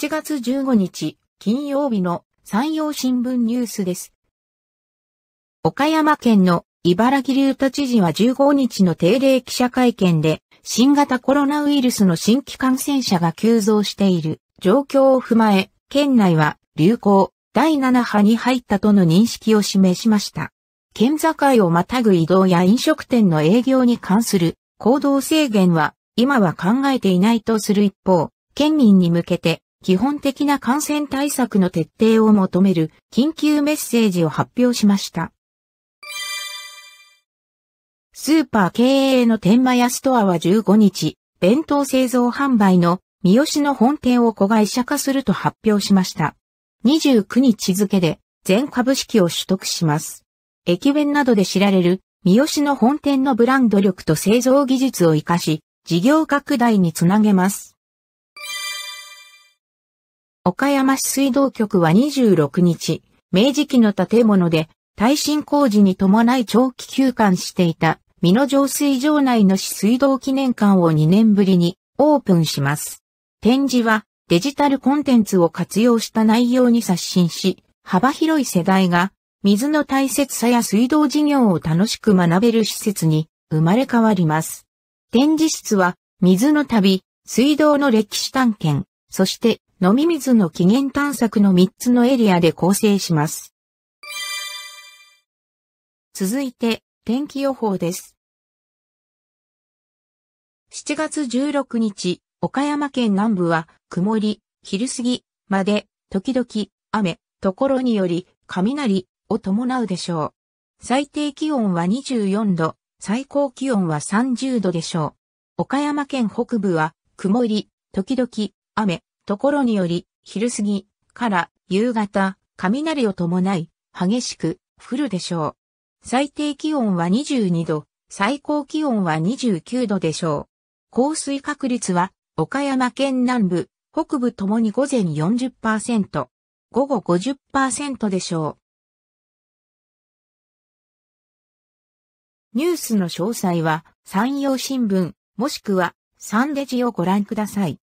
7月15日、金曜日の山陽新聞ニュースです。岡山県の茨城竜太知事は15日の定例記者会見で、新型コロナウイルスの新規感染者が急増している状況を踏まえ、県内は流行第7波に入ったとの認識を示しました。県境をまたぐ移動や飲食店の営業に関する行動制限は今は考えていないとする一方、県民に向けて基本的な感染対策の徹底を求める緊急メッセージを発表しました。スーパー経営の天満屋ストアは15日、弁当製造販売の三好の本店を子会社化すると発表しました。29日付で全株式を取得します。駅弁などで知られる三好の本店のブランド力と製造技術を活かし、事業拡大につなげます。岡山市水道局は26日、明治期の建物で耐震工事に伴い長期休館していた美濃浄水場内の市水道記念館を2年ぶりにオープンします。展示はデジタルコンテンツを活用した内容に刷新し、幅広い世代が水の大切さや水道事業を楽しく学べる施設に生まれ変わります。展示室は水の旅、水道の歴史探検、そして飲み水の起源探索の3つのエリアで構成します。続いて、天気予報です。7月16日、岡山県南部は曇り、昼過ぎまで、時々雨、ところにより雷を伴うでしょう。最低気温は24度、最高気温は30度でしょう。岡山県北部は曇り、時々雨、ところにより、昼過ぎから夕方、雷を伴い、激しく降るでしょう。最低気温は22度、最高気温は29度でしょう。降水確率は、岡山県南部、北部ともに午前40%、午後50%でしょう。ニュースの詳細は、山陽新聞、もしくは、サンデジをご覧ください。